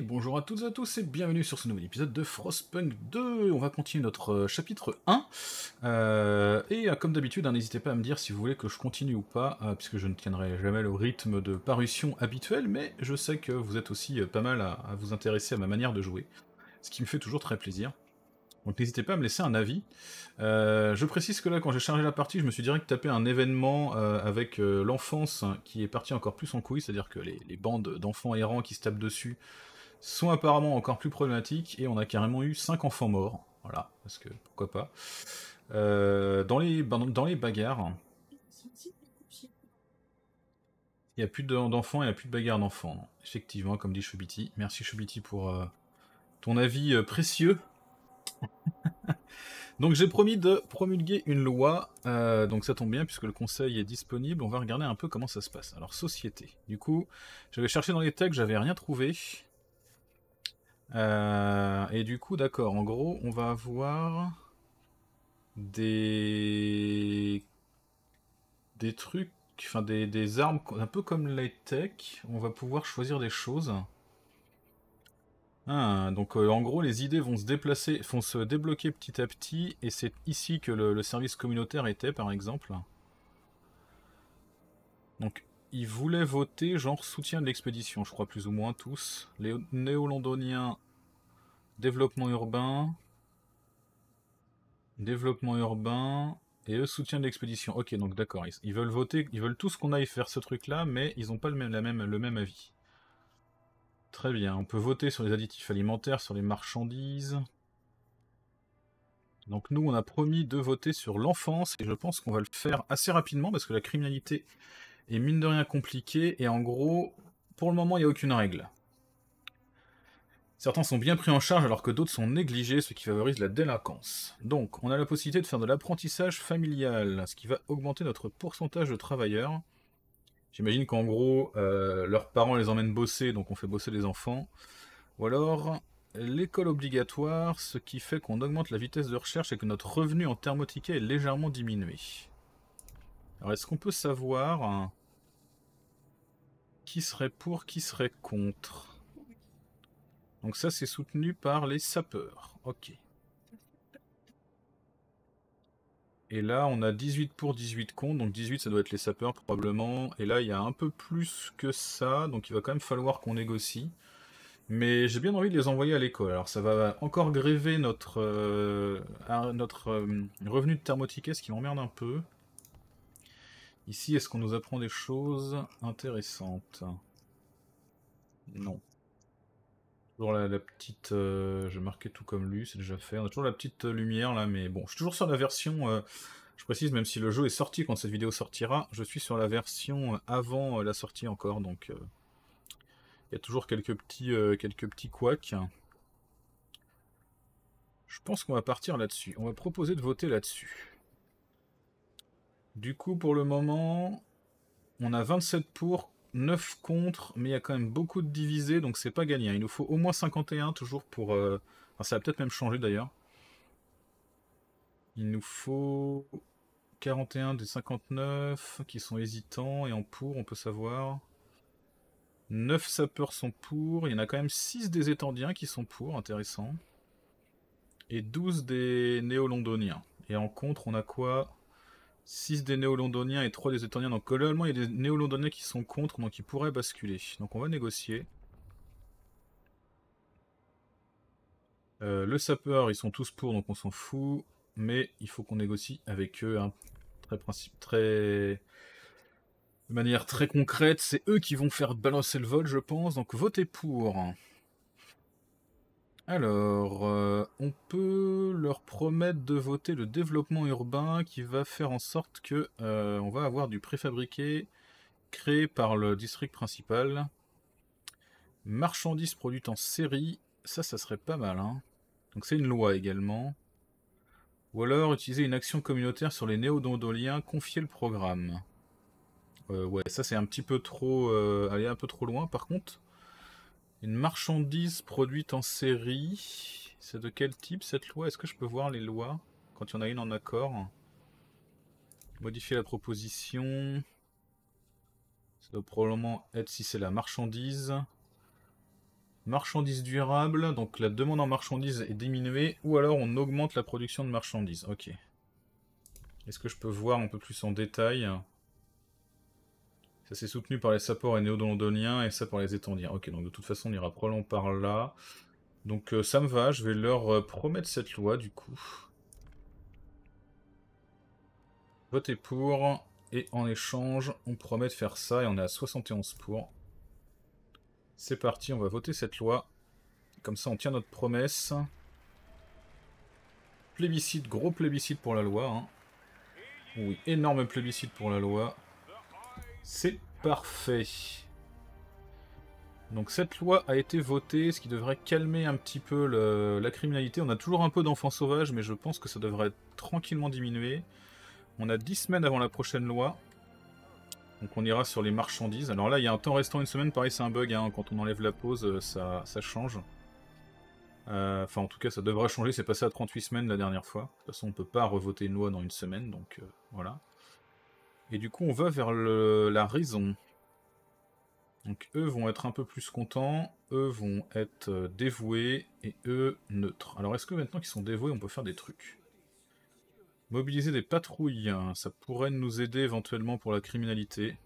bonjour à toutes et à tous et bienvenue sur ce nouvel épisode de Frostpunk 2. On va continuer notre euh, chapitre 1. Euh, et euh, comme d'habitude, hein, n'hésitez pas à me dire si vous voulez que je continue ou pas, puisque je ne tiendrai jamais le rythme de parution habituel, mais je sais que vous êtes aussi pas mal à, vous intéresser à ma manière de jouer, ce qui me fait toujours très plaisir. Donc n'hésitez pas à me laisser un avis. je précise que là, quand j'ai chargé la partie, je me suis direct tapé un événement avec l'enfance hein, qui est parti encore plus en couille, c'est-à-dire que les, les bandes d'enfants errants qui se tapent dessus, sont apparemment encore plus problématiques et on a carrément eu 5 enfants morts. Voilà, parce que pourquoi pas. Euh, dans, les, dans les bagarres, il n'y a plus d'enfants, il n'y a plus de bagarres d'enfants. Effectivement, comme dit Chobiti. Merci Chobiti pour euh, ton avis euh, précieux. donc j'ai promis de promulguer une loi, donc ça tombe bien puisque le conseil est disponible, on va regarder un peu comment ça se passe. Alors société, du coup j'avais cherché dans les textes, j'avais rien trouvé, euh, et du coup, d'accord, en gros, on va avoir des, des trucs, enfin des, armes un peu comme les tech, on va pouvoir choisir des choses. Ah, donc euh, en gros, les idées vont se déplacer, vont se débloquer petit à petit, et c'est ici que le, le, service communautaire était, par exemple. Donc ils voulaient voter genre soutien de l'expédition, je crois plus ou moins tous. Les néo-londoniens, développement urbain, développement urbain, et eux soutien de l'expédition. Ok, donc d'accord, ils, veulent voter, ils veulent tous qu'on aille faire ce truc-là, mais ils n'ont pas le même, le même avis. Très bien, on peut voter sur les additifs alimentaires, sur les marchandises. Donc nous, on a promis de voter sur l'enfance, et je pense qu'on va le faire assez rapidement, parce que la criminalité et mine de rien compliqué et en gros, pour le moment, il n'y a aucune règle. Certains sont bien pris en charge alors que d'autres sont négligés, ce qui favorise la délinquance. Donc, on a la possibilité de faire de l'apprentissage familial, ce qui va augmenter notre pourcentage de travailleurs. J'imagine qu'en gros, euh, leurs parents les emmènent bosser, donc on fait bosser les enfants. Ou alors, l'école obligatoire, ce qui fait qu'on augmente la vitesse de recherche et que notre revenu en thermotiquet est légèrement diminué. Alors, est-ce qu'on peut savoir... Hein, qui serait pour, qui serait contre Donc ça, c'est soutenu par les sapeurs. Ok. Et là, on a 18 pour, 18 contre. Donc 18, ça doit être les sapeurs probablement. Et là, il y a un peu plus que ça. Donc il va quand même falloir qu'on négocie. Mais j'ai bien envie de les envoyer à l'école. Alors ça va encore gréver notre, euh, notre euh, revenu de thermotiquet, ce qui m'emmerde un peu. Ici, est-ce qu'on nous apprend des choses intéressantes Non. Toujours la, petite... Euh, j'ai marqué tout comme lui, c'est déjà fait. On a toujours la petite euh, lumière là, mais bon. Je suis toujours sur la version... Euh, je précise, même si le jeu est sorti quand cette vidéo sortira, je suis sur la version avant la sortie encore, donc... Il y a toujours quelques petits, quelques petits couacs. Je pense qu'on va partir là-dessus. On va proposer de voter là-dessus. Du coup, pour le moment, on a 27 pour, 9 contre, mais il y a quand même beaucoup de divisés, donc c'est pas gagné. Hein. Il nous faut au moins 51 toujours pour... Euh, ça va peut-être même changer d'ailleurs. Il nous faut 41 des 59 qui sont hésitants, et en pour, on peut savoir... 9 sapeurs sont pour, il y en a quand même 6 des étendiens qui sont pour, intéressant. Et 12 des néo-londoniens. Et en contre, on a quoi 6 des néo-londoniens et 3 des étoniens. Donc globalement, il y a des néo-londoniens qui sont contre, donc ils pourraient basculer. Donc on va négocier. Euh, le sapeur, ils sont tous pour, donc on s'en fout. Mais il faut qu'on négocie avec eux. Hein. Très principe, très... De manière très concrète, c'est eux qui vont faire balancer le vol, je pense. Donc votez pour. Alors, euh, on peut leur promettre de voter le développement urbain qui va faire en sorte que euh, on va avoir du préfabriqué créé par le district principal. Marchandises produites en série, ça, ça serait pas mal. Hein. Donc c'est une loi également. Ou alors utiliser une action communautaire sur les néo-dondoliens, confier le programme. Euh, ouais, ça c'est un petit peu trop... aller un peu trop loin par contre. Une marchandise produite en série, c'est de quel type cette loi Est-ce que je peux voir les lois quand il y en a une en accord Modifier la proposition. Ça doit probablement être si c'est la marchandise. Marchandise durable, donc la demande en marchandise est diminuée, ou alors on augmente la production de marchandises. Ok. Est-ce que je peux voir un peu plus en détail ça c'est soutenu par les sapores et néo-londoniens et ça par les étendiens. Ok, donc de toute façon on ira probablement par là. Donc euh, ça me va, je vais leur euh, promettre cette loi du coup. Votez pour, et en échange, on promet de faire ça, et on est à 71 pour. C'est parti, on va voter cette loi. Comme ça on tient notre promesse. Plébiscite, gros plébiscite pour la loi. Hein. Oui, énorme plébiscite pour la loi. C'est parfait. Donc cette loi a été votée, ce qui devrait calmer un petit peu la criminalité. On a toujours un peu d'enfants sauvages, mais je pense que ça devrait tranquillement diminuer. On a 10 semaines avant la prochaine loi. Donc on ira sur les marchandises. Alors là, il y a un temps restant une semaine. Pareil, c'est un bug. Hein. Quand on enlève la pause, euh, ça, change. Euh, enfin, en tout cas, ça devrait changer. C'est passé à 38 semaines la dernière fois. De toute façon, on peut pas revoter une loi dans une semaine. Donc euh, voilà. Et du coup, on va vers la raison. Donc eux vont être un peu plus contents, eux vont être euh, dévoués et eux neutres. Alors est-ce que maintenant qu'ils sont dévoués, on peut faire des trucs Mobiliser des patrouilles, hein, ça pourrait nous aider éventuellement pour la criminalité.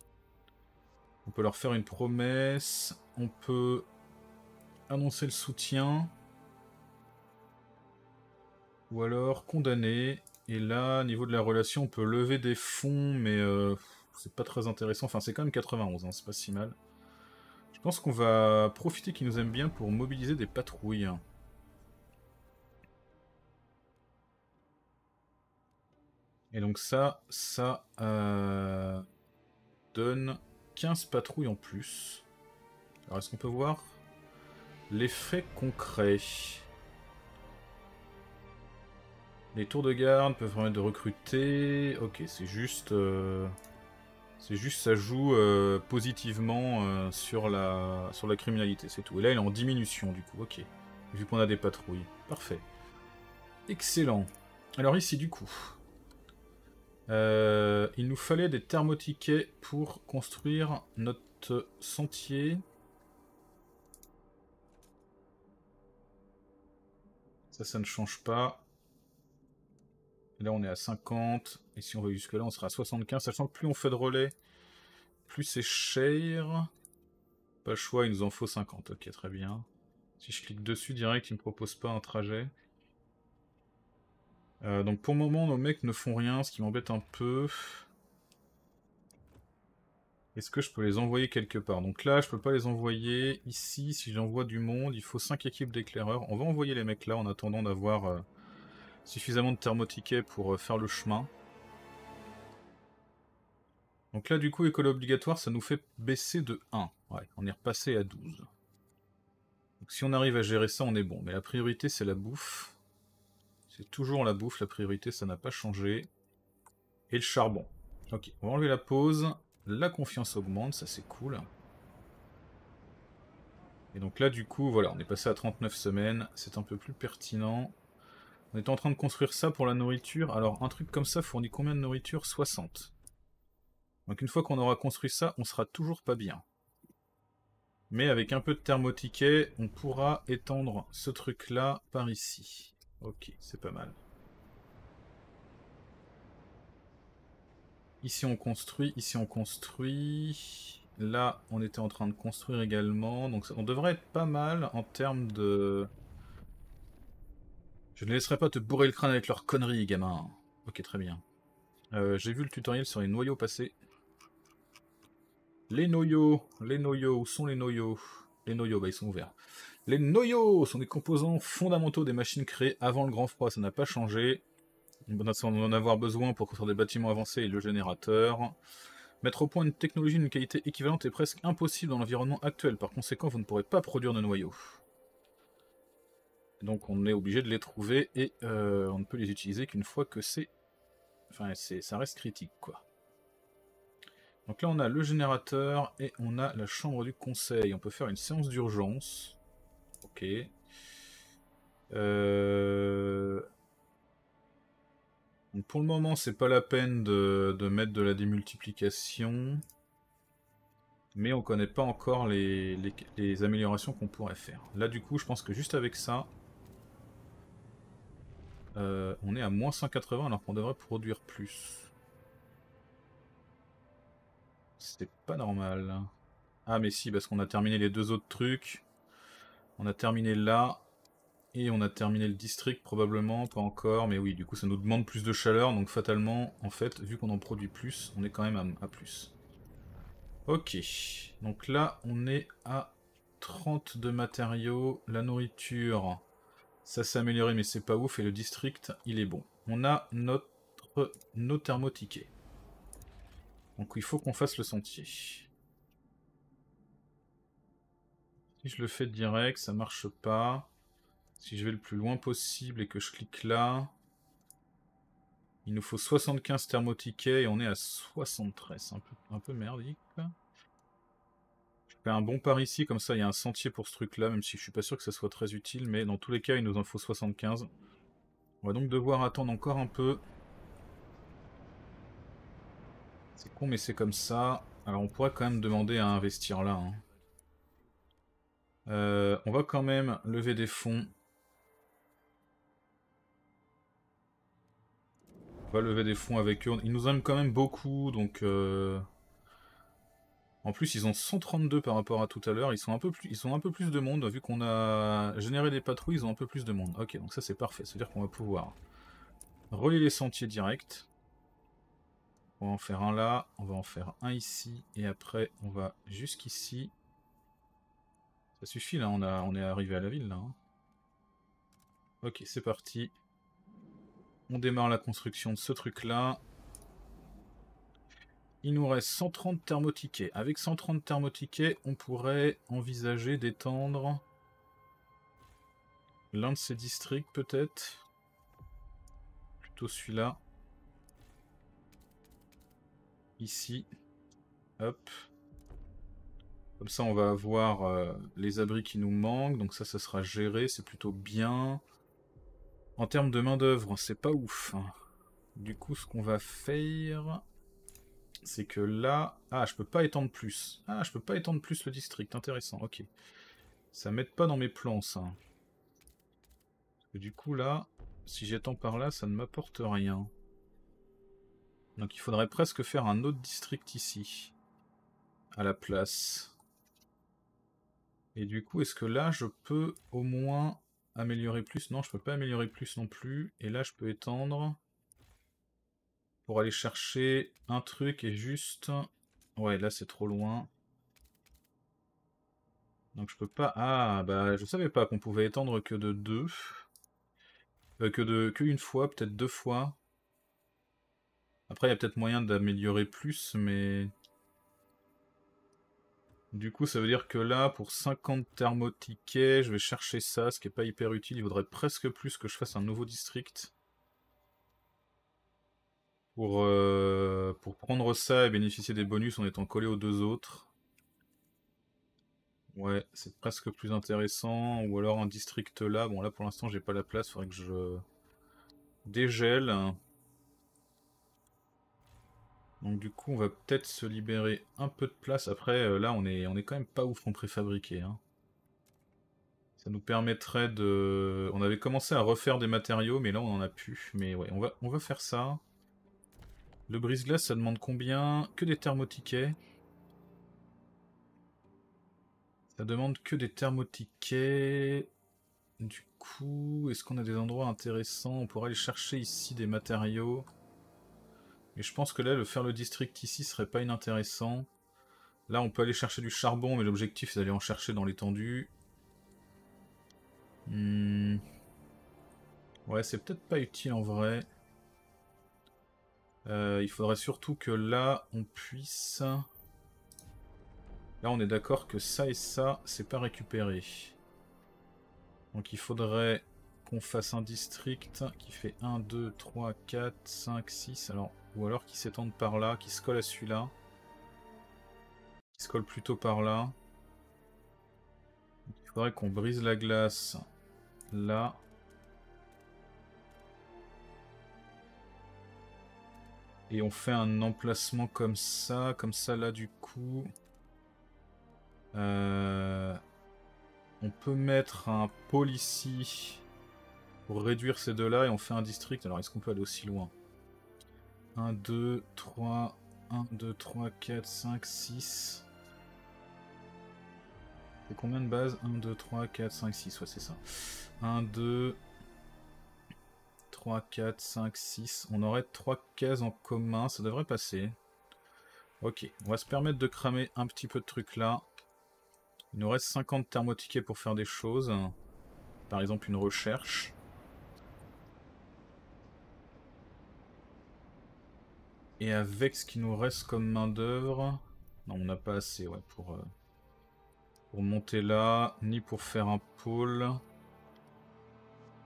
On peut leur faire une promesse, on peut annoncer le soutien, ou alors condamner, et là, au niveau de la relation, on peut lever des fonds, mais euh, c'est pas très intéressant. Enfin, c'est quand même 91, hein, c'est pas si mal. Je pense qu'on va profiter qu'ils nous aiment bien pour mobiliser des patrouilles. Et donc ça, ça euh, donne 15 patrouilles en plus. Alors est-ce qu'on peut voir l'effet concret les tours de garde peuvent permettre de recruter. Ok, c'est juste. Euh, c'est juste ça joue euh, positivement euh, sur, la, sur la criminalité, c'est tout. Et là, il est en diminution, du coup, ok. Vu qu'on a des patrouilles. Parfait. Excellent. Alors ici, du coup... il nous fallait des thermotiquets pour construire notre sentier. Ça, ça ne change pas là, on est à 50. Et si on va jusque-là, on sera à 75. Sachant que plus on fait de relais, plus c'est cher. Pas le choix, il nous en faut 50. Ok, très bien. Si je clique dessus, direct, il me propose pas un trajet. Euh, donc pour le moment, nos mecs ne font rien, ce qui m'embête un peu. Est-ce que je peux les envoyer quelque part Donc là, je peux pas les envoyer. Ici, si j'envoie du monde, il faut 5 équipes d'éclaireurs. On va envoyer les mecs là en attendant d'avoir... Euh, suffisamment de thermotiquets pour euh, faire le chemin. Donc là, du coup, école obligatoire, ça nous fait baisser de 1. Ouais, on est repassé à 12. Donc si on arrive à gérer ça, on est bon. Mais la priorité, c'est la bouffe. C'est toujours la bouffe, la priorité, ça n'a pas changé. Et le charbon. Ok, on va enlever la pause. La confiance augmente, ça c'est cool. Et donc là, du coup, voilà, on est passé à 39 semaines. C'est un peu plus pertinent. On est en train de construire ça pour la nourriture. Alors, un truc comme ça fournit combien de nourriture 60. Donc une fois qu'on aura construit ça, on sera toujours pas bien. Mais avec un peu de thermotiquet, on pourra étendre ce truc-là par ici. Ok, c'est pas mal. Ici on construit, ici on construit. Là, on était en train de construire également. Donc on devrait être pas mal en termes de... Je ne laisserai pas te bourrer le crâne avec leurs conneries, gamin. Ok, très bien. Euh, j'ai vu le tutoriel sur les noyaux passés. Les noyaux, les noyaux, où sont les noyaux Les noyaux, bah ils sont ouverts. Les noyaux sont des composants fondamentaux des machines créées avant le grand froid, ça n'a pas changé. On va en avoir besoin pour construire des bâtiments avancés et le générateur. Mettre au point une technologie d'une qualité équivalente est presque impossible dans l'environnement actuel, par conséquent vous ne pourrez pas produire de noyaux. Donc on est obligé de les trouver et euh, on ne peut les utiliser qu'une fois que c'est... Enfin, ça reste critique, quoi. Donc là, on a le générateur et on a la chambre du conseil. On peut faire une séance d'urgence. Ok. Euh, pour le moment, c'est pas la peine de, mettre de la démultiplication. Mais on connaît pas encore les améliorations qu'on pourrait faire. Là, du coup, je pense que juste avec ça, euh, on est à moins 180 alors qu'on devrait produire plus. C'est pas normal. Ah mais si, parce qu'on a terminé les deux autres trucs. On a terminé là. Et on a terminé le district probablement, pas encore. Mais oui, du coup ça nous demande plus de chaleur. Donc fatalement, en fait, vu qu'on en produit plus, on est quand même à, à plus. Ok. Donc là, on est à 30 de matériaux. La nourriture... Ça s'est amélioré, mais c'est pas ouf. Et le district, il est bon. On a notre, nos thermotiquets. Donc il faut qu'on fasse le sentier. Si je le fais direct, ça marche pas. Si je vais le plus loin possible et que je clique là... Il nous faut 75 thermotiquets et on est à 73. Un peu, un peu merdique, un bon par ici, comme ça il y a un sentier pour ce truc-là, même si je suis pas sûr que ça soit très utile, mais dans tous les cas il nous en faut 75. On va donc devoir attendre encore un peu. C'est con mais c'est comme ça. Alors on pourrait quand même demander à investir là. Hein. Euh, on va quand même lever des fonds. On va lever des fonds avec eux. Ils nous aiment quand même beaucoup, donc... Euh, en plus, ils ont 132 par rapport à tout à l'heure. Ils sont un peu plus, ils ont un peu plus de monde vu qu'on a généré des patrouilles. Ils ont un peu plus de monde. Ok, donc ça c'est parfait. C'est à dire qu'on va pouvoir relier les sentiers directs. On va en faire un là, on va en faire un ici, et après on va jusqu'ici. Ça suffit là, on, a, on est arrivé à la ville là. Hein. Ok, c'est parti. On démarre la construction de ce truc là. Il nous reste 130 thermotiquets. Avec 130 thermotiquets, on pourrait envisager d'étendre l'un de ces districts peut-être. Plutôt celui-là. Ici. Hop. Comme ça, on va avoir euh, les abris qui nous manquent. Donc ça, ça sera géré. C'est plutôt bien. En termes de main-d'œuvre, c'est pas ouf. Du coup, ce qu'on va faire c'est que là... Ah, je peux pas étendre plus. Ah, je peux pas étendre plus le district. Intéressant, ok. Ça m'aide pas dans mes plans, ça. du coup, là, si j'étends par là, ça ne m'apporte rien. Donc il faudrait presque faire un autre district ici. À la place. Et du coup, est-ce que là, je peux au moins améliorer plus Non, je peux pas améliorer plus non plus. Et là, je peux étendre pour aller chercher un truc et juste... Ouais, là c'est trop loin. Donc je peux pas... Ah, bah je savais pas qu'on pouvait étendre que de deux. Euh, que de que une fois, peut-être deux fois. Après, il y a peut-être moyen d'améliorer plus, mais... Du coup, ça veut dire que là, pour 50 thermotiquets, je vais chercher ça, ce qui est pas hyper utile. Il vaudrait presque plus que je fasse un nouveau district. Euh, pour, prendre ça et bénéficier des bonus en étant collé aux deux autres. Ouais, c'est presque plus intéressant. Ou alors un district là. Bon, là pour l'instant, j'ai pas la place. Faudrait que je dégèle. Donc du coup, on va peut-être se libérer un peu de place. Après, euh, là, on est, on est quand même pas ouf en préfabriqué. Hein. Ça nous permettrait de... On avait commencé à refaire des matériaux, mais là, on en a plus. Mais ouais, on va, on va faire ça. Le brise-glace, ça demande combien Que des thermotiquets. Ça demande que des thermotiquets. Du coup, est-ce qu'on a des endroits intéressants On pourrait aller chercher ici des matériaux. Mais je pense que là, le faire le district ici serait pas inintéressant. Là, on peut aller chercher du charbon, mais l'objectif, c'est d'aller en chercher dans l'étendue. Hmm. Ouais, c'est peut-être pas utile en vrai. Euh, il faudrait surtout que là, on puisse... Là, on est d'accord que ça et ça, c'est pas récupéré. Donc il faudrait qu'on fasse un district qui fait 1, 2, 3, 4, 5, 6, alors, ou alors qui s'étendent par là, qui se colle à celui-là. Qui se colle plutôt par là. Il faudrait qu'on brise la glace là. Et on fait un emplacement comme ça, comme ça là du coup. Euh, on peut mettre un pôle ici pour réduire ces deux-là et on fait un district. Alors est-ce qu'on peut aller aussi loin 1, 2, 3, 1, 2, 3, 4, 5, 6. C'est combien de bases 1, 2, 3, 4, 5, 6, ouais c'est ça. 1, 2, 3, 4, 5, 6. On aurait 3 cases en commun, ça devrait passer. Ok, on va se permettre de cramer un petit peu de trucs là. Il nous reste 50 thermotiquets pour faire des choses. Par exemple une recherche. Et avec ce qui nous reste comme main d'œuvre... Non, on n'a pas assez ouais, pour, euh, pour monter là, ni pour faire un pôle.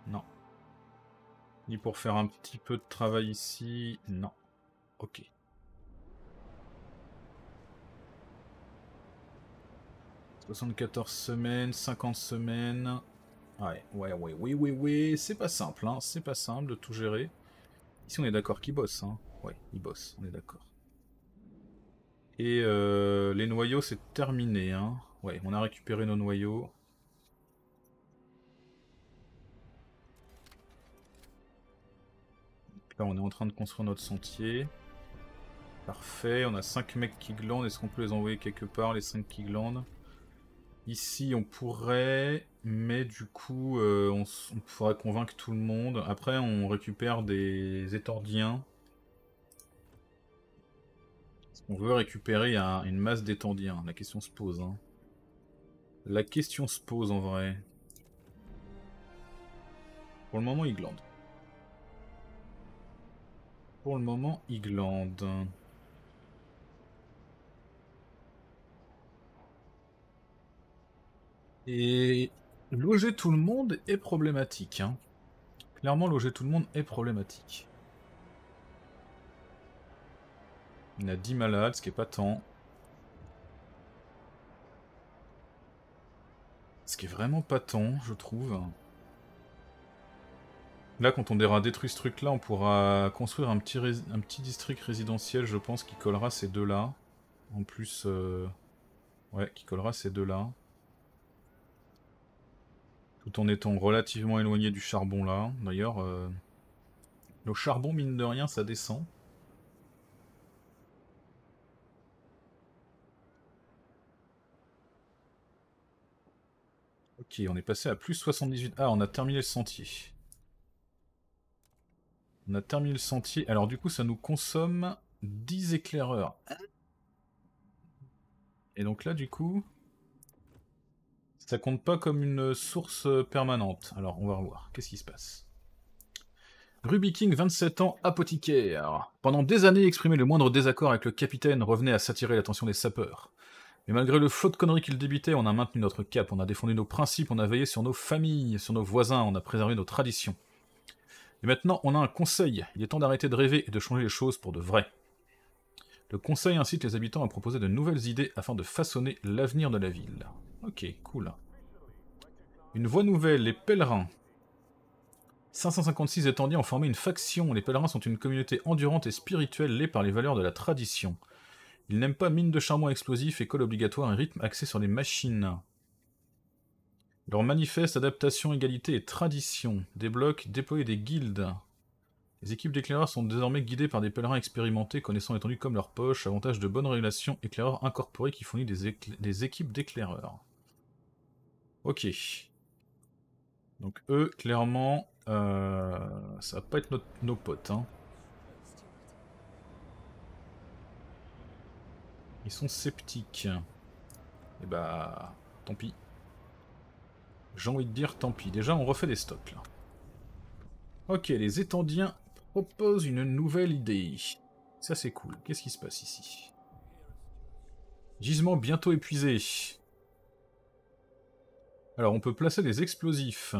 Non, ni pour faire un petit peu de travail ici. Non. Ok. « 74 semaines, 50 semaines... Ouais, ouais, ouais, oui, oui, oui. c'est pas simple, hein, c'est pas simple de tout gérer. Ici, on est d'accord qu'il bosse, hein. Ouais, il bosse, on est d'accord. Et euh, les noyaux, c'est terminé, hein. Ouais, on a récupéré nos noyaux. on est en train de construire notre sentier. Parfait, on a 5 mecs qui glandent. Est-ce qu'on peut les envoyer quelque part, les 5 qui glandent Ici, on pourrait, mais du coup, euh, on, pourra convaincre tout le monde. Après, on récupère des étordiens. On veut récupérer une masse d'étordiens La question se pose. Hein. La question se pose en vrai. Pour le moment, ils glandent. Pour le moment, il Et loger tout le monde est problématique. Hein. Clairement, loger tout le monde est problématique. Il On a 10 malades, ce qui est pas tant. Ce qui est vraiment pas tant, je trouve. Là, quand on aura détruit ce truc-là, on pourra construire un petit, un petit district résidentiel, je pense, qui collera ces deux-là. En plus... Euh, ouais, qui collera ces deux-là. Tout en étant relativement éloigné du charbon, là. D'ailleurs, euh, le charbon, mine de rien, ça descend. Ok, on est passé à plus 78. Ah, on a terminé le sentier. On a terminé le sentier. Alors du coup, ça nous consomme 10 éclaireurs. Et donc là, du coup, ça compte pas comme une source euh, permanente. Alors, on va revoir. Qu'est-ce qui se passe Ruby King, 27 ans, apothicaire. Pendant des années, exprimer le moindre désaccord avec le capitaine revenait à s'attirer l'attention des sapeurs. Mais malgré le flot de conneries qu'il débitait, on a maintenu notre cap, on a défendu nos principes, on a veillé sur nos familles, sur nos voisins, on a préservé nos traditions. Et maintenant, on a un conseil. Il est temps d'arrêter de rêver et de changer les choses pour de vrai. Le conseil incite les habitants à proposer de nouvelles idées afin de façonner l'avenir de la ville. Ok, cool. Une voie nouvelle, les pèlerins. 556 étendus ont formé une faction. Les pèlerins sont une communauté endurante et spirituelle lée par les valeurs de la tradition. Ils n'aiment pas mine de charbon explosif, école obligatoire et rythme axé sur les machines. Leur manifeste Adaptation, Égalité et Tradition Des blocs, déployer des guildes. Les équipes d'éclaireurs sont désormais guidées par des pèlerins expérimentés, connaissant l'étendue comme leur poche, avantage de bonnes relations éclaireurs incorporés qui fournit des, équipes d'éclaireurs. Ok. Donc eux, clairement, euh, ça va pas être nos potes. Hein. Ils sont sceptiques. Et eh bah, tant pis. J'ai envie de dire tant pis. Déjà, on refait des stocks, là. Ok, les Étendiens proposent une nouvelle idée. Ça, c'est cool. Qu'est-ce qui se passe ici Gisement bientôt épuisé. Alors, on peut placer des explosifs.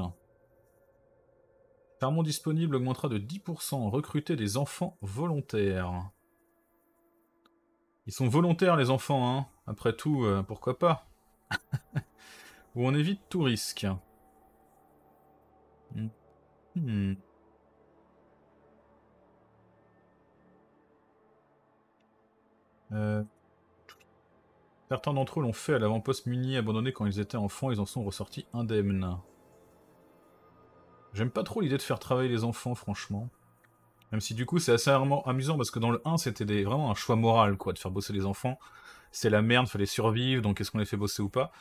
Charmant disponible augmentera de 10%. Recruter des enfants volontaires. Ils sont volontaires, les enfants, hein Après tout, euh, pourquoi pas où on évite tout risque. Hmm. Hmm. Euh. Certains d'entre eux l'ont fait à l'avant-poste muni abandonné quand ils étaient enfants, ils en sont ressortis indemnes. J'aime pas trop l'idée de faire travailler les enfants, franchement. Même si du coup c'est assez amusant parce que dans le 1 c'était vraiment un choix moral quoi, de faire bosser les enfants. C'était la merde, fallait survivre, donc est-ce qu'on les fait bosser ou pas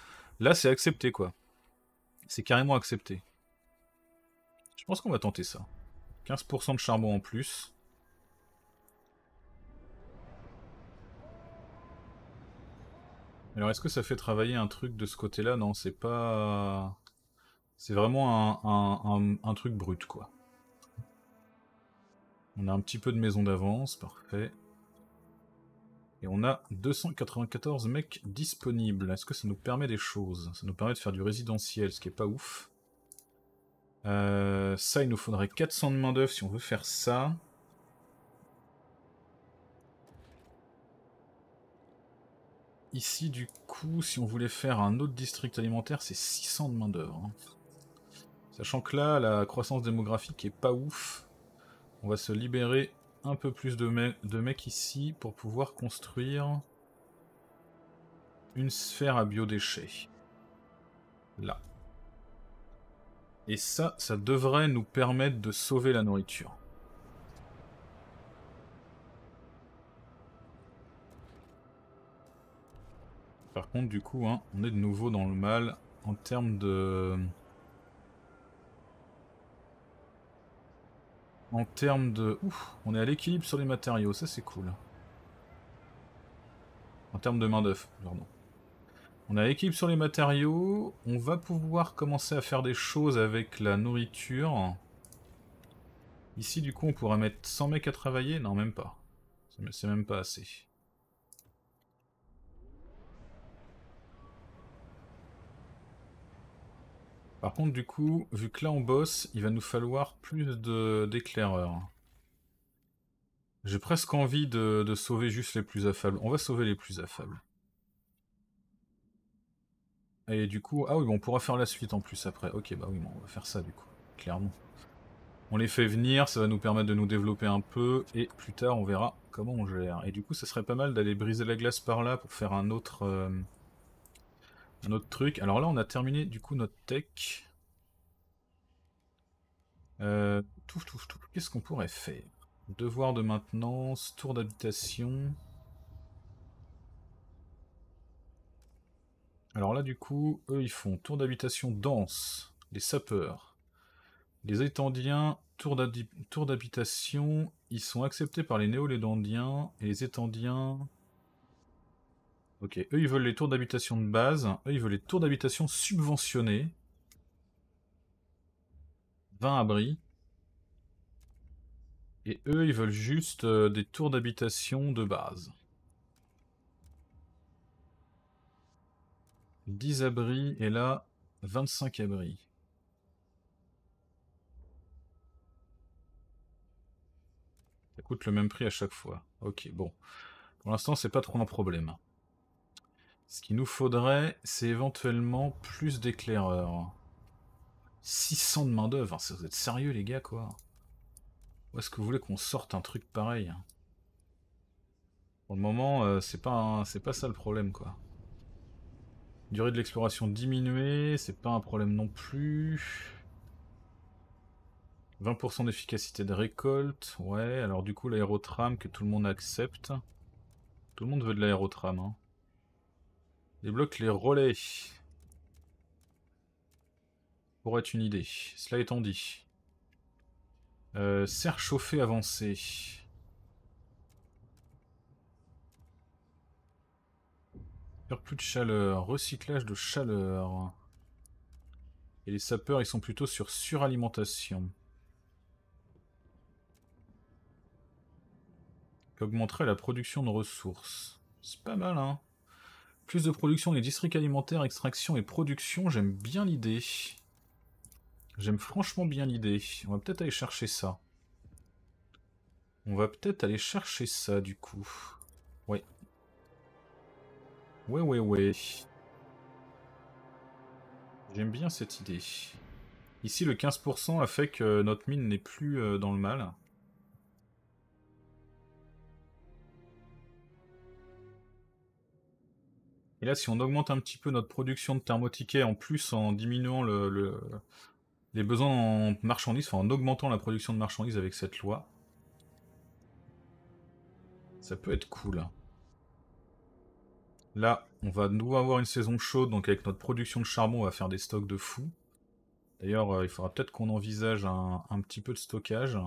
Là, c'est accepté, quoi. C'est carrément accepté. Je pense qu'on va tenter ça. 15% de charbon en plus. Alors, est-ce que ça fait travailler un truc de ce côté-là Non, c'est pas... C'est vraiment un, truc brut, quoi. On a un petit peu de maison d'avance, parfait. Et on a 294 mecs disponibles. Est-ce que ça nous permet des choses Ça nous permet de faire du résidentiel, ce qui est pas ouf. Euh, ça, il nous faudrait 400 de main d'œuvre si on veut faire ça. Ici, du coup, si on voulait faire un autre district alimentaire, c'est 600 de main d'œuvre. Hein. Sachant que là, la croissance démographique est pas ouf. On va se libérer un peu plus de, mecs ici pour pouvoir construire une sphère à biodéchets. Là. Et ça, ça devrait nous permettre de sauver la nourriture. Par contre, du coup, hein, on est de nouveau dans le mal en termes de... En termes de... Ouf, on est à l'équilibre sur les matériaux, ça c'est cool. En termes de main d'œuvre, non. On a l'équilibre sur les matériaux. On va pouvoir commencer à faire des choses avec la nourriture. Ici, du coup, on pourra mettre 100 mecs à travailler. Non, même pas. C'est même pas assez. Par contre, du coup, vu que là on bosse, il va nous falloir plus d'éclaireurs. J'ai presque envie de, sauver juste les plus affables. On va sauver les plus affables. Et du coup... Ah oui, on pourra faire la suite en plus après. Ok, bah oui, on va faire ça du coup, clairement. On les fait venir, ça va nous permettre de nous développer un peu, et plus tard on verra comment on gère. Et du coup, ça serait pas mal d'aller briser la glace par là pour faire un autre... Euh, un autre truc. Alors là, on a terminé du coup notre tech. tout, euh, tout, Qu'est-ce qu'on pourrait faire Devoir de maintenance, tour d'habitation. Alors là, du coup, eux, ils font tour d'habitation dense, les sapeurs. Les étendiens, tour d'habitation, ils sont acceptés par les néo et les étendiens, Ok, eux ils veulent les tours d'habitation de base, eux ils veulent les tours d'habitation subventionnées. 20 abris. Et eux ils veulent juste euh, des tours d'habitation de base. 10 abris et là 25 abris. Ça coûte le même prix à chaque fois. Ok, bon. Pour l'instant, c'est pas trop un problème. Ce qu'il nous faudrait, c'est éventuellement plus d'éclaireurs. 600 de main-d'œuvre. Hein, vous êtes sérieux, les gars, quoi. Où est-ce que vous voulez qu'on sorte un truc pareil hein Pour le moment, euh, c'est pas, c'est pas ça le problème, quoi. Durée de l'exploration diminuée, c'est pas un problème non plus. 20% d'efficacité de récolte, ouais, alors du coup l'aérotram que tout le monde accepte. Tout le monde veut de l'aérotram, hein. Débloque les relais. Pour être une idée. Cela étant dit. Euh, serre chauffée avancée. plus de chaleur, recyclage de chaleur. Et les sapeurs, ils sont plutôt sur suralimentation. Qu'augmenterait la production de ressources. C'est pas mal, hein plus de production des districts alimentaires, extraction et production, j'aime bien l'idée. J'aime franchement bien l'idée. On va peut-être aller chercher ça. On va peut-être aller chercher ça, du coup. Ouais. Ouais, ouais, ouais. J'aime bien cette idée. Ici, le 15% a fait que notre mine n'est plus euh, dans le mal. Et là, si on augmente un petit peu notre production de thermotiquets, en plus en diminuant les besoins en marchandises, enfin en augmentant la production de marchandises avec cette loi, ça peut être cool. Là, on va nous avoir une saison chaude, donc avec notre production de charbon, on va faire des stocks de fou. D'ailleurs, euh, il faudra peut-être qu'on envisage un, un petit peu de stockage.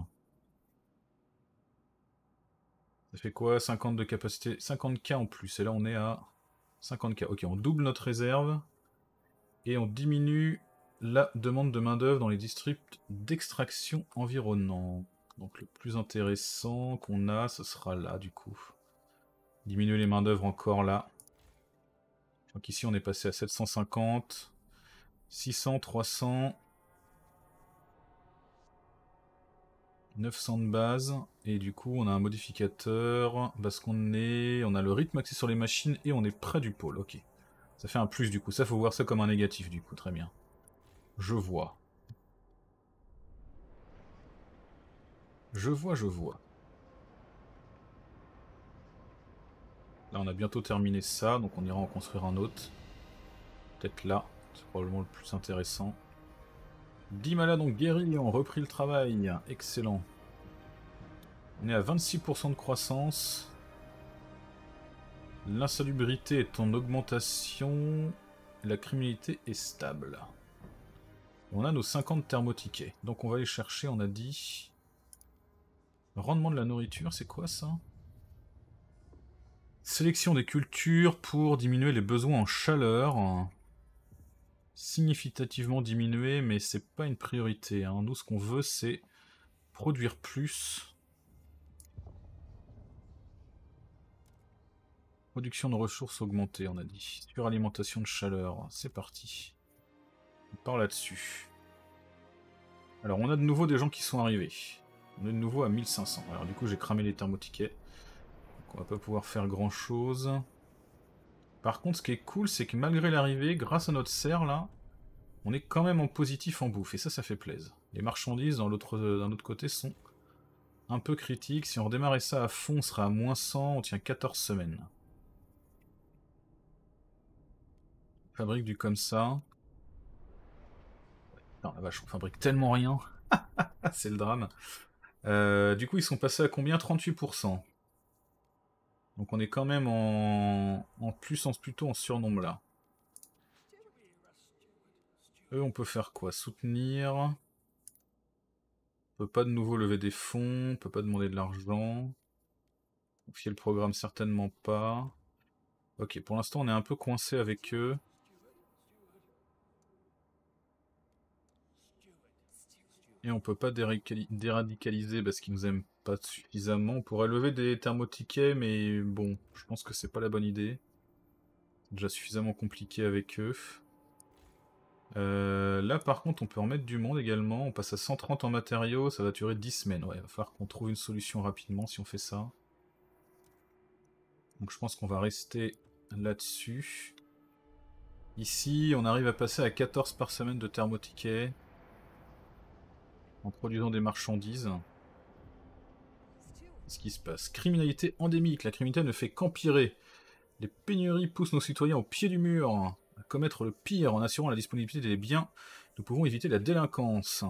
Ça fait quoi 50 de capacité 50k en plus. Et là, on est à 50K. Ok, on double notre réserve. Et on diminue la demande de main-d'œuvre dans les districts d'extraction environnants. Donc le plus intéressant qu'on a, ce sera là du coup. Diminuer les mains dœuvre encore là. Donc ici on est passé à 750, 600, 300. 900 de base, et du coup on a un modificateur, parce qu'on est, on a le rythme axé sur les machines, et on est près du pôle, ok. Ça fait un plus du coup, ça faut voir ça comme un négatif du coup, très bien. Je vois. Je vois, je vois. Là on a bientôt terminé ça, donc on ira en construire un autre. Peut-être là, c'est probablement le plus intéressant. 10 malades ont guéri ont repris le travail. Excellent. On est à 26% de croissance. L'insalubrité est en augmentation. La criminalité est stable. On a nos 50 thermotiquets. Donc on va aller chercher, on a dit... Rendement de la nourriture, c'est quoi ça Sélection des cultures pour diminuer les besoins en chaleur significativement diminué, mais c'est pas une priorité. Hein. Nous, ce qu'on veut, c'est produire plus. Production de ressources augmentée, on a dit. Suralimentation de chaleur, c'est parti. On part là-dessus. Alors, on a de nouveau des gens qui sont arrivés. On est de nouveau à 1500. Alors, du coup, j'ai cramé les thermotiquets. Donc, on va pas pouvoir faire grand-chose. Par contre, ce qui est cool, c'est que malgré l'arrivée, grâce à notre serre, là, on est quand même en positif en bouffe, et ça, ça fait plaisir. Les marchandises, euh, d'un autre, côté, sont un peu critiques. Si on redémarrait ça à fond, on sera à moins 100, on tient 14 semaines. fabrique du comme ça. Non, la vache, on fabrique tellement rien. c'est le drame. Euh, du coup, ils sont passés à combien 38%. Donc on est quand même en, puissance plutôt en surnombre là. Eux, on peut faire quoi Soutenir. On peut pas de nouveau lever des fonds. On peut pas demander de l'argent. Confier le programme, certainement pas. Ok, pour l'instant, on est un peu coincé avec eux. Et on peut pas déradicaliser parce qu'ils nous aiment pas suffisamment. On pourrait lever des thermotiquets mais bon, je pense que c'est pas la bonne idée. Déjà suffisamment compliqué avec eux. Euh, là par contre on peut en mettre du monde également, on passe à 130 en matériaux, ça va durer 10 semaines, ouais, il va falloir qu'on trouve une solution rapidement si on fait ça. Donc je pense qu'on va rester là-dessus. Ici on arrive à passer à 14 par semaine de thermotiquets en produisant des marchandises ce qui se passe. Criminalité endémique, la criminalité ne fait qu'empirer. Les pénuries poussent nos citoyens au pied du mur à commettre le pire en assurant la disponibilité des biens. Nous pouvons éviter la délinquance.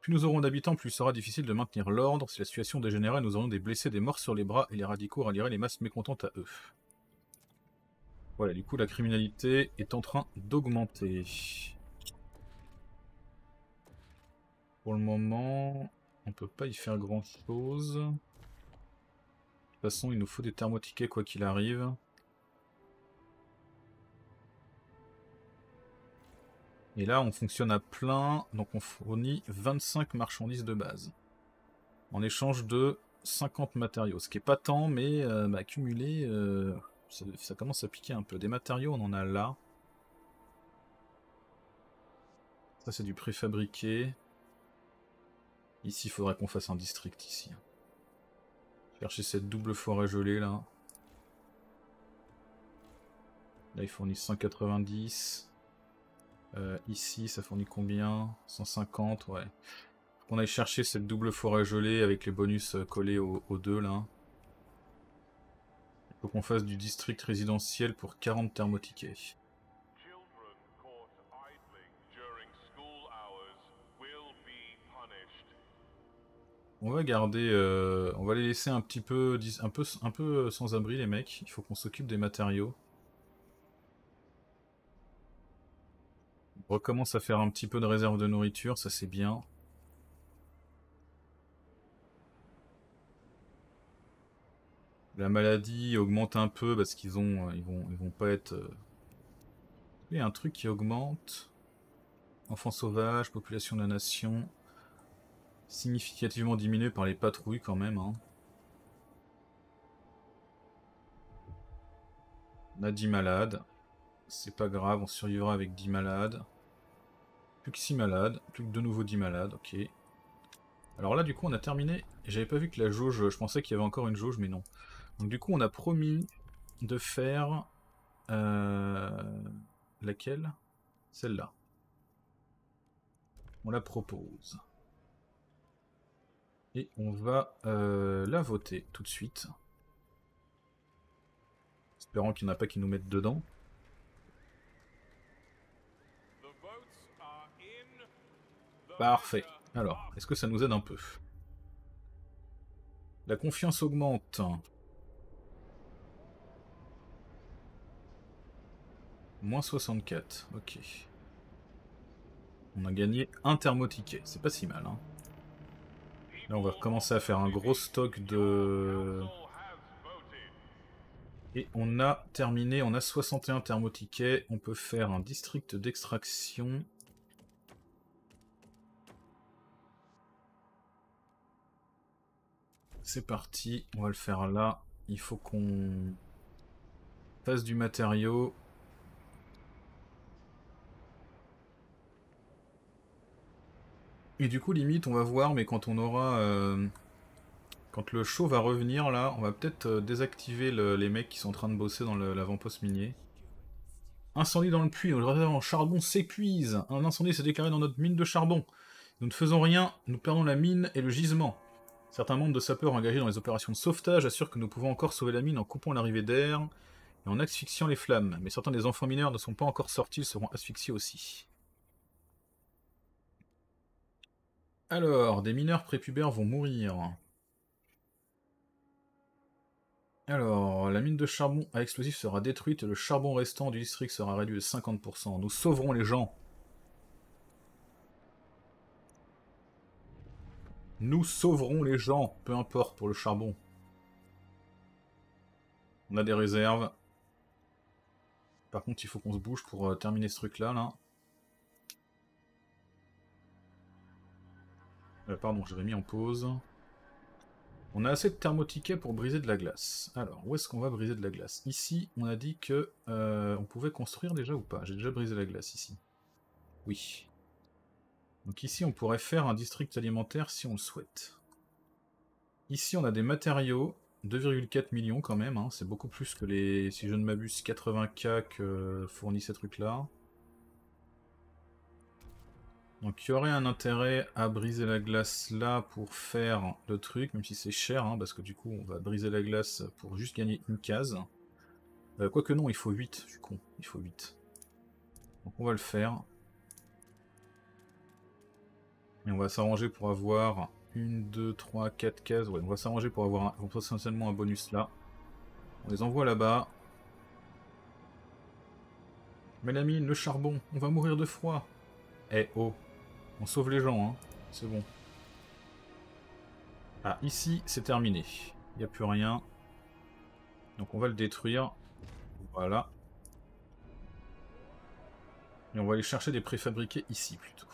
Plus nous aurons d'habitants, plus il sera difficile de maintenir l'ordre. Si la situation dégénérait, nous aurons des blessés, des morts sur les bras et les radicaux rallieraient les masses mécontentes à eux. Voilà, du coup, la criminalité est en train d'augmenter. Pour le moment, on peut pas y faire grand chose. De toute façon, il nous faut des thermotiquets quoi qu'il arrive. Et là, on fonctionne à plein, donc on fournit 25 marchandises de base. En échange de 50 matériaux, ce qui est pas tant, mais euh, bah, accumulé, euh, ça, commence à piquer un peu. Des matériaux, on en a là. Ça, c'est du préfabriqué. Ici, il faudrait qu'on fasse un district, ici. Hein. Chercher cette double forêt gelée, là. Là, il fournit 190. Euh, ici, ça fournit combien 150, ouais. Faut qu'on aille chercher cette double forêt gelée avec les bonus euh, collés aux, aux deux, là. Il faut qu'on fasse du district résidentiel pour 40 thermotiquets. On va garder, euh, on va les laisser un petit peu, un peu, un peu euh, sans abri les mecs. Il faut qu'on s'occupe des matériaux. On recommence à faire un petit peu de réserve de nourriture, ça c'est bien. La maladie augmente un peu parce qu'ils ont, euh, ils vont, vont pas être. Il y a un truc qui augmente. Enfants sauvages, population de la nation significativement diminué par les patrouilles quand même. Hein. On a 10 malades. C'est pas grave, on survivra avec 10 malades. Plus que 6 malades, plus que de nouveau 10 malades, ok. Alors là, du coup, on a terminé. J'avais pas vu que la jauge, je pensais qu'il y avait encore une jauge, mais non. Donc du coup, on a promis de faire... Euh, laquelle Celle-là. On la propose et on va euh, la voter tout de suite. Espérant qu'il n'y en a pas qui nous mettent dedans. Parfait. Alors, est-ce que ça nous aide un peu La confiance augmente. Moins 64, ok. On a gagné un thermoticket, c'est pas si mal. Hein. Là, on va commencer à faire un gros stock de... Et on a terminé, on a 61 thermotiquets. On peut faire un district d'extraction. C'est parti, on va le faire là. Il faut qu'on fasse du matériau. Et du coup, limite, on va voir, mais quand on aura... Euh, quand le show va revenir, là, on va peut-être euh, désactiver les mecs qui sont en train de bosser dans l'avant-poste minier. Incendie dans le puits, le réservoir en charbon s'épuise. Un incendie s'est déclaré dans notre mine de charbon. Nous ne faisons rien, nous perdons la mine et le gisement. Certains membres de sapeurs engagés dans les opérations de sauvetage assurent que nous pouvons encore sauver la mine en coupant l'arrivée d'air et en asphyxiant les flammes. Mais certains des enfants mineurs ne sont pas encore sortis, ils seront asphyxiés aussi. Alors, des mineurs prépubères vont mourir. Alors, la mine de charbon à explosif sera détruite, le charbon restant du district sera réduit de 50%. Nous sauverons les gens. Nous sauverons les gens, peu importe pour le charbon. On a des réserves. Par contre, il faut qu'on se bouge pour euh, terminer ce truc-là, là. Euh, pardon, j'avais mis en pause. On a assez de thermotiquets pour briser de la glace. Alors, où est-ce qu'on va briser de la glace Ici, on a dit que euh, on pouvait construire déjà ou pas. J'ai déjà brisé la glace ici. Oui. Donc ici, on pourrait faire un district alimentaire si on le souhaite. Ici, on a des matériaux. 2,4 millions quand même, hein. c'est beaucoup plus que les, si je ne m'abuse, 80k que fournit ces trucs-là. Donc il y aurait un intérêt à briser la glace là pour faire le truc, même si c'est cher, hein, parce que du coup on va briser la glace pour juste gagner une case. Euh, quoique non, il faut 8, je suis con, il faut 8. Donc on va le faire. Et on va s'arranger pour avoir une, 2, 3, 4 cases. Ouais, on va s'arranger pour avoir un, potentiellement un bonus là. On les envoie là-bas. mine, le charbon, on va mourir de froid. Eh oh on sauve les gens, hein. C'est bon. Ah, ici, c'est terminé. Il n'y a plus rien. Donc on va le détruire. Voilà. Et on va aller chercher des préfabriqués ici, plutôt.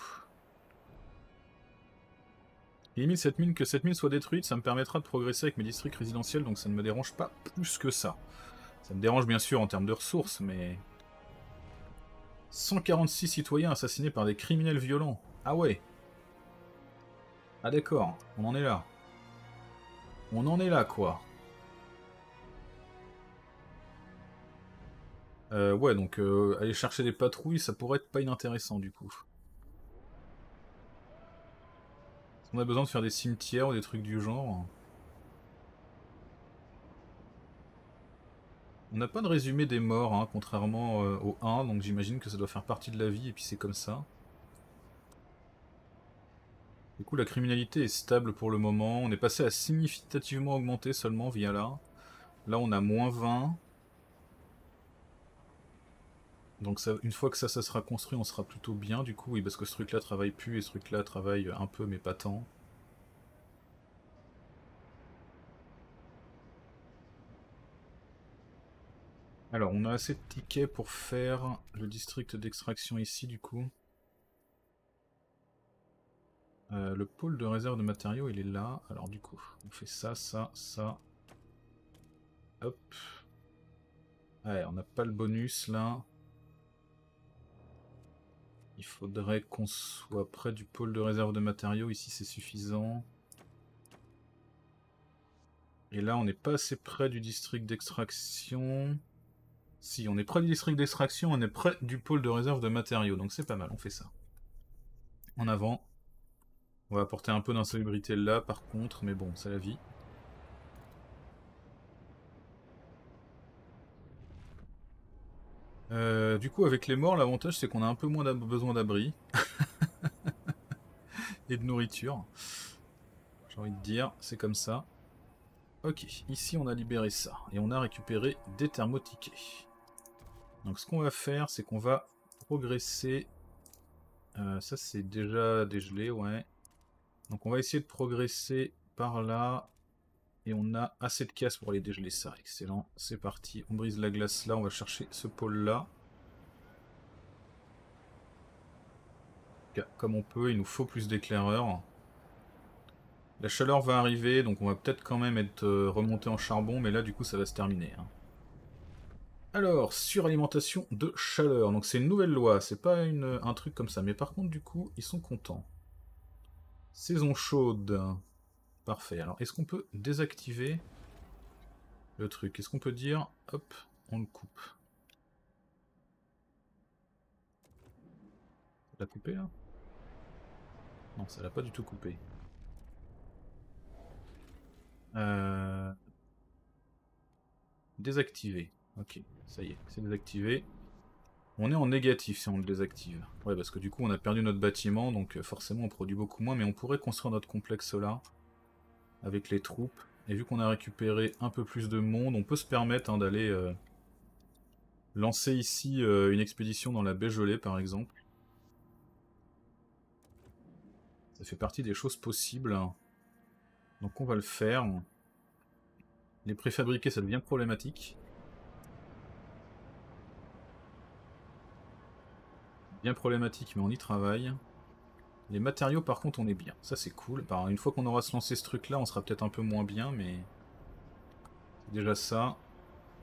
Limite cette mine, que cette mine soit détruite, ça me permettra de progresser avec mes districts résidentiels, donc ça ne me dérange pas plus que ça. Ça me dérange bien sûr en termes de ressources, mais... 146 citoyens assassinés par des criminels violents. Ah ouais Ah d'accord, on en est là. On en est là, quoi. Euh, ouais, donc euh, aller chercher des patrouilles, ça pourrait être pas inintéressant, du coup. On a besoin de faire des cimetières ou des trucs du genre. On n'a pas de résumé des morts, hein, contrairement euh, au 1, donc j'imagine que ça doit faire partie de la vie, et puis c'est comme ça. Du coup, la criminalité est stable pour le moment. On est passé à significativement augmenter seulement via là. Là, on a moins 20. Donc ça, une fois que ça, ça sera construit, on sera plutôt bien du coup. Oui, parce que ce truc-là travaille plus et ce truc-là travaille un peu, mais pas tant. Alors, on a assez de tickets pour faire le district d'extraction ici, du coup. Euh, le pôle de réserve de matériaux, il est là. Alors du coup, on fait ça, ça, ça. Hop. Allez, on n'a pas le bonus là. Il faudrait qu'on soit près du pôle de réserve de matériaux. Ici, c'est suffisant. Et là, on n'est pas assez près du district d'extraction. Si, on est près du district d'extraction, on est près du pôle de réserve de matériaux. Donc c'est pas mal, on fait ça. En avant. On va apporter un peu d'insolubrité là par contre, mais bon, c'est la vie. Euh, du coup, avec les morts, l'avantage c'est qu'on a un peu moins besoin d'abri et de nourriture. J'ai envie de dire, c'est comme ça. Ok, ici on a libéré ça et on a récupéré des thermotiquets. Donc ce qu'on va faire, c'est qu'on va progresser. Euh, ça c'est déjà dégelé, ouais. Donc on va essayer de progresser par là. Et on a assez de casse pour aller dégeler ça. Excellent, c'est parti. On brise la glace là, on va chercher ce pôle là. Comme on peut, il nous faut plus d'éclaireurs. La chaleur va arriver, donc on va peut-être quand même être euh, remonté en charbon, mais là du coup ça va se terminer. Hein. Alors, suralimentation de chaleur. Donc c'est une nouvelle loi, c'est pas un truc comme ça. Mais par contre, du coup, ils sont contents. Saison chaude. Parfait. Alors, est-ce qu'on peut désactiver le truc Est-ce qu'on peut dire, hop, on le coupe l'a coupé là Non, ça l'a pas du tout coupé. Euh... Désactiver. Ok, ça y est, c'est désactivé. On est en négatif si on le désactive. Ouais, parce que du coup, on a perdu notre bâtiment, donc euh, forcément, on produit beaucoup moins, mais on pourrait construire notre complexe là, avec les troupes. Et vu qu'on a récupéré un peu plus de monde, on peut se permettre hein, d'aller euh, lancer ici euh, une expédition dans la baie gelée, par exemple. Ça fait partie des choses possibles. Donc on va le faire. Les préfabriquer ça devient problématique. bien problématique, mais on y travaille. Les matériaux, par contre, on est bien. Ça, c'est cool. Bah, une fois qu'on aura se lancé ce truc-là, on sera peut-être un peu moins bien, mais... déjà ça.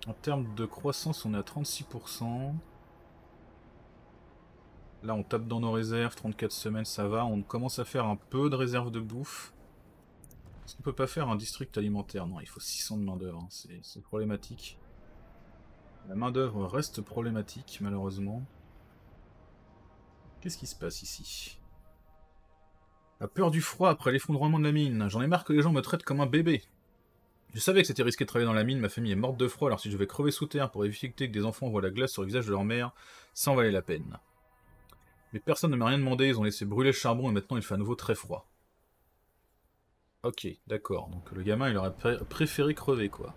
En termes de croissance, on est à 36%. Là, on tape dans nos réserves. 34 semaines, ça va. On commence à faire un peu de réserve de bouffe. Est-ce qu'on peut pas faire un district alimentaire Non, il faut 600 de main-d'œuvre. Hein. C'est problématique. La main-d'œuvre reste problématique, malheureusement. Qu'est-ce qui se passe ici La peur du froid après l'effondrement de la mine. J'en ai marre que les gens me traitent comme un bébé. Je savais que c'était risqué de travailler dans la mine, ma famille est morte de froid, alors si je vais crever sous terre pour éviter que des enfants voient la glace sur le visage de leur mère, ça en valait la peine. Mais personne ne m'a rien demandé, ils ont laissé brûler le charbon et maintenant il fait à nouveau très froid. Ok, d'accord, donc le gamin il aurait préféré crever quoi.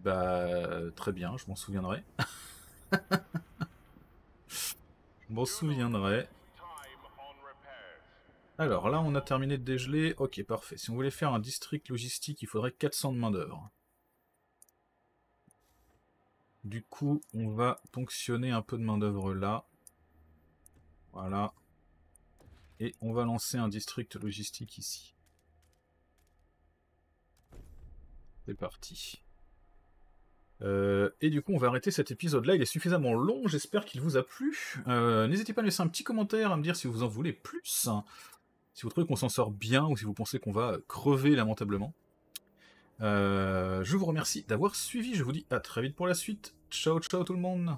Bah, très bien, je m'en souviendrai. Je m'en souviendrai. Alors là, on a terminé de dégeler. Ok, parfait. Si on voulait faire un district logistique, il faudrait 400 de main d'œuvre. Du coup, on va ponctionner un peu de main d'œuvre là. Voilà. Et on va lancer un district logistique ici. C'est parti. Euh, et du coup, on va arrêter cet épisode-là. Il est suffisamment long. J'espère qu'il vous a plu. Euh, n'hésitez pas à me laisser un petit commentaire, à me dire si vous en voulez plus, hein. si vous trouvez qu'on s'en sort bien ou si vous pensez qu'on va euh, crever lamentablement. je vous remercie d'avoir suivi. Je vous dis à très vite pour la suite. Ciao, ciao tout le monde.